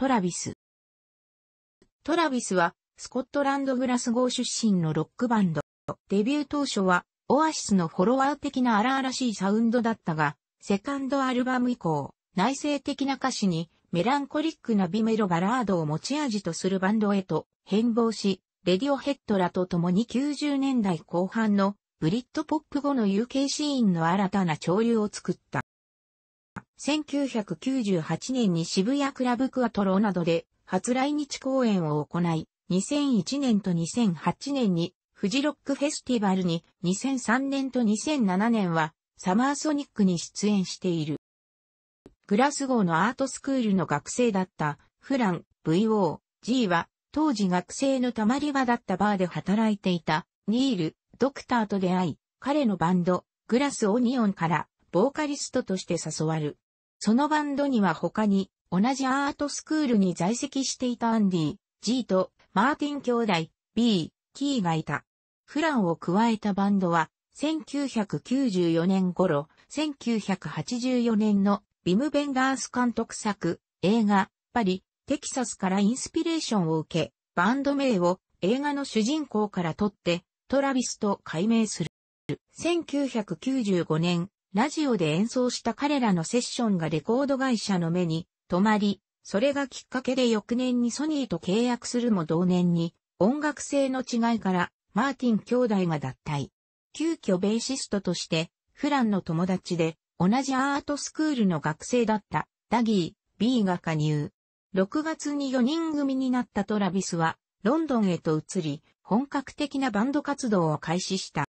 トラビス。トラビスは、スコットランドグラスゴー出身のロックバンド。デビュー当初は、オアシスのフォロワー的な荒々しいサウンドだったが、セカンドアルバム以降、内省的な歌詞に、メランコリックなビメロバラードを持ち味とするバンドへと変貌し、レディオヘッドらと共に90年代後半のブリッドポップ後の UK シーンの新たな潮流を作った。1998年に渋谷クラブクアトロなどで初来日公演を行い、2001年と2008年にフジロックフェスティバルに2003年と2007年はサマーソニックに出演している。グラスゴーのアートスクールの学生だったフラン VO G は当時学生のたまり場だったバーで働いていたニール・ドクターと出会い、彼のバンドグラスオニオンからボーカリストとして誘わる。そのバンドには他に、同じアートスクールに在籍していたアンディ、G とマーティン兄弟、B、キーがいた。フランを加えたバンドは、1994年頃、1984年のビム・ベンガース監督作、映画、パリ、テキサスからインスピレーションを受け、バンド名を映画の主人公から取って、トラビスと改名する。1995年、ラジオで演奏した彼らのセッションがレコード会社の目に止まり、それがきっかけで翌年にソニーと契約するも同年に音楽性の違いからマーティン兄弟が脱退。急遽ベーシストとしてフランの友達で同じアートスクールの学生だったダギー、B が加入。6月に4人組になったトラビスはロンドンへと移り本格的なバンド活動を開始した。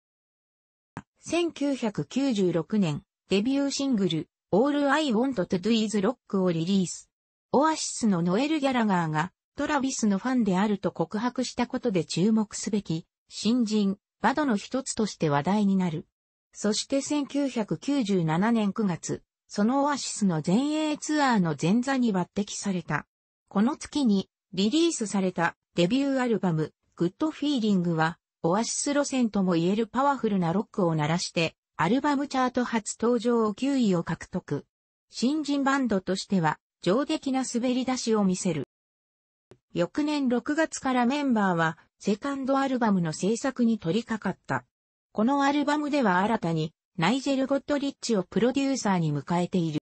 1996年、デビューシングル、All I Want to Do is Rock をリリース。オアシスのノエル・ギャラガーが、トラビスのファンであると告白したことで注目すべき、新人、バドの一つとして話題になる。そして1997年9月、そのオアシスの全英ツアーの前座に抜擢された。この月にリリースされたデビューアルバム、グッドフィーリングはオアシス路線とも言えるパワフルなロックを鳴らして、アルバムチャート初登場を9位を獲得。新人バンドとしては、上出来な滑り出しを見せる。翌年6月からメンバーは、セカンドアルバムの制作に取り掛かった。このアルバムでは新たに、ナイジェル・ゴッドリッチをプロデューサーに迎えている。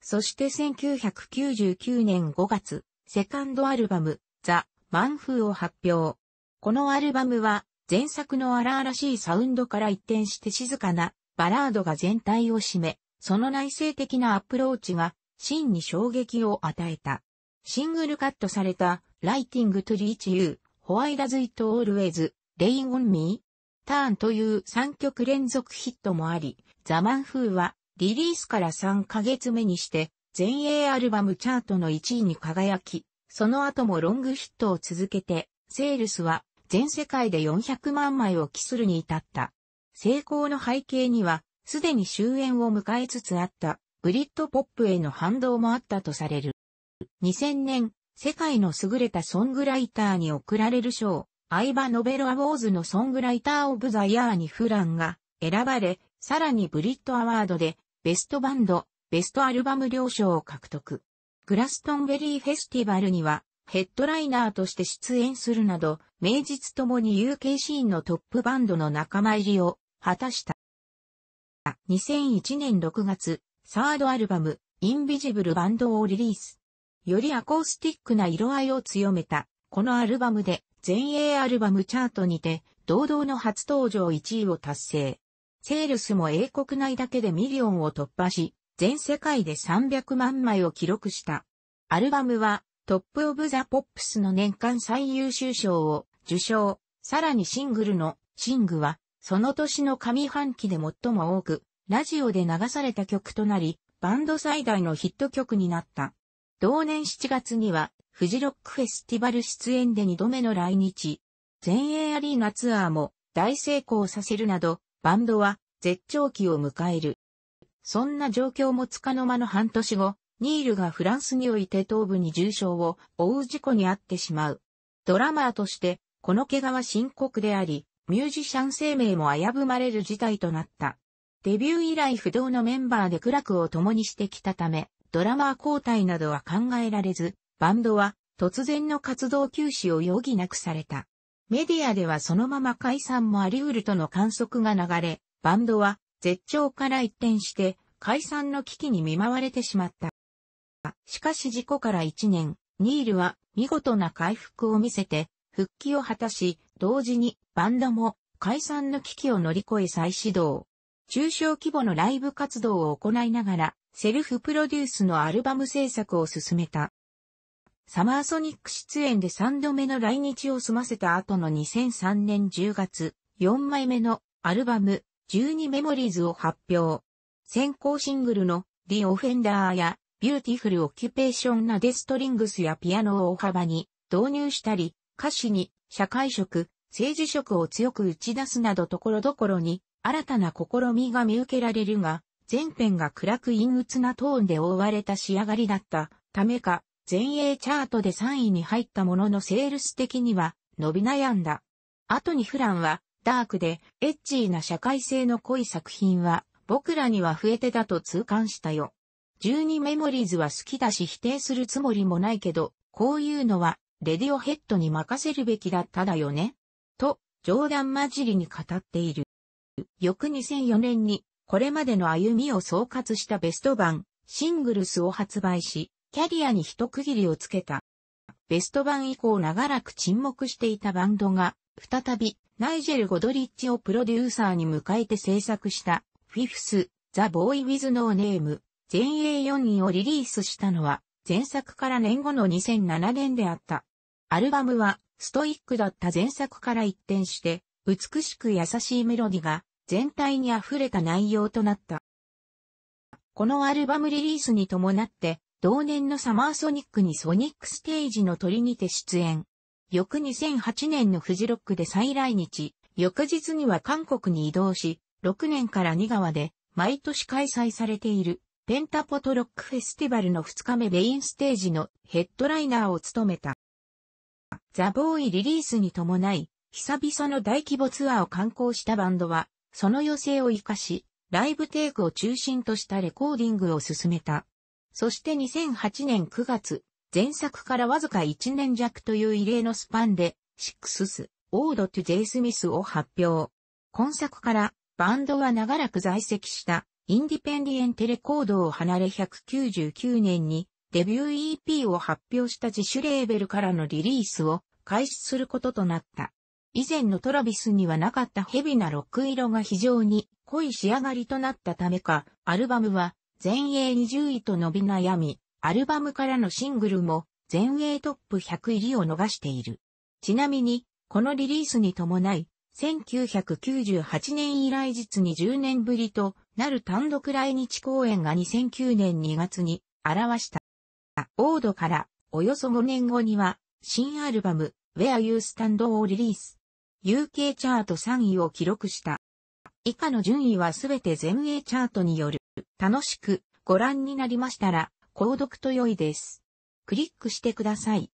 そして1999年5月、セカンドアルバム、ザ・マンフーを発表。このアルバムは、前作の荒々しいサウンドから一転して静かなバラードが全体を占め、その内省的なアプローチがシンに衝撃を与えた。シングルカットされた Writing to Reach You, Why Does It Always, Rain on Me? ターンという3曲連続ヒットもあり、ザ・マン・フーはリリースから3ヶ月目にして全英アルバムチャートの1位に輝き、その後もロングヒットを続けて、セールスは全世界で400万枚を期するに至った。成功の背景には、すでに終焉を迎えつつあった、ブリッドポップへの反動もあったとされる。2000年、世界の優れたソングライターに贈られる賞、アイバ・ノベル・アウォーズのソングライター・オブ・ザ・ヤーにフランが選ばれ、さらにブリッド・アワードで、ベストバンド、ベストアルバム両賞を獲得。グラストンベリーフェスティバルには、ヘッドライナーとして出演するなど、名実ともに UK シーンのトップバンドの仲間入りを果たした。2001年6月、サードアルバム、インビジブルバンドをリリース。よりアコースティックな色合いを強めた、このアルバムで、全英アルバムチャートにて、堂々の初登場1位を達成。セールスも英国内だけでミリオンを突破し、全世界で300万枚を記録した。アルバムはトップオブザポップスの年間最優秀賞を受賞、さらにシングルのシングは、その年の上半期で最も多く、ラジオで流された曲となり、バンド最大のヒット曲になった。同年7月には、フジロックフェスティバル出演で2度目の来日。全英アリーナツアーも大成功させるなど、バンドは絶頂期を迎える。そんな状況もつかの間の半年後、ニールがフランスにおいて頭部に重傷を負う事故に遭ってしまう。ドラマーとして、この怪我は深刻であり、ミュージシャン生命も危ぶまれる事態となった。デビュー以来不動のメンバーで苦楽を共にしてきたため、ドラマー交代などは考えられず、バンドは突然の活動休止を余儀なくされた。メディアではそのまま解散もあり得るとの観測が流れ、バンドは絶頂から一転して解散の危機に見舞われてしまった。しかし事故から1年、ニールは見事な回復を見せて、復帰を果たし、同時にバンドも解散の危機を乗り越え再始動。中小規模のライブ活動を行いながら、セルフプロデュースのアルバム制作を進めた。サマーソニック出演で3度目の来日を済ませた後の2003年10月、4枚目のアルバム12メモリーズを発表。先行シングルの The Offender やビューティフルオキュペーションなデストリングスやピアノを大幅に導入したり、歌詞に社会色、政治色を強く打ち出すなどところどころに新たな試みが見受けられるが、前編が暗く陰鬱なトーンで覆われた仕上がりだったためか、前衛チャートで3位に入ったもののセールス的には伸び悩んだ。後にフランは、ダークでエッチーな社会性の濃い作品は僕らには増えてだと痛感したよ。12メモリーズは好きだし否定するつもりもないけど、こういうのは、レディオヘッドに任せるべきだっただよね。と、冗談交じりに語っている。翌2004年に、これまでの歩みを総括したベスト版、シングルスを発売し、キャリアに一区切りをつけた。ベスト版以降長らく沈黙していたバンドが、再び、ナイジェル・ゴドリッチをプロデューサーに迎えて制作した、フィフス、ザ・ボーイ・ウィズ・ノー・ネーム、全英4位をリリースしたのは、前作から年後の2007年であった。アルバムは、ストイックだった前作から一転して、美しく優しいメロディが、全体に溢れた内容となった。このアルバムリリースに伴って、同年のサマーソニックにソニックステージの鳥にて出演。翌2008年のフジロックで再来日、翌日には韓国に移動し、6年から2川で毎年開催されているペンタポトロックフェスティバルの2日目メインステージのヘッドライナーを務めた。ザ・ボーイリリースに伴い、久々の大規模ツアーを観光したバンドは、その余勢を活かし、ライブテイクを中心としたレコーディングを進めた。そして2008年9月、前作からわずか1年弱という異例のスパンで、シックスス、オード・トゥ・ジェイ・スミスを発表。今作から、バンドは長らく在籍したインディペンディエンテレコードを離れ199年にデビュー EP を発表した自主レーベルからのリリースを開始することとなった。以前のトラビスにはなかったヘビなロック色が非常に濃い仕上がりとなったためか、アルバムは全英20位と伸び悩み、アルバムからのシングルも全英トップ100入りを逃している。ちなみに、このリリースに伴い、1998年以来実に10年ぶりとなる単独来日公演が2009年2月に表した。オードからおよそ5年後には新アルバム Where You Stand をリリース。UK チャート3位を記録した。以下の順位はすべて全英チャートによる。楽しくご覧になりましたら、購読と良いです。クリックしてください。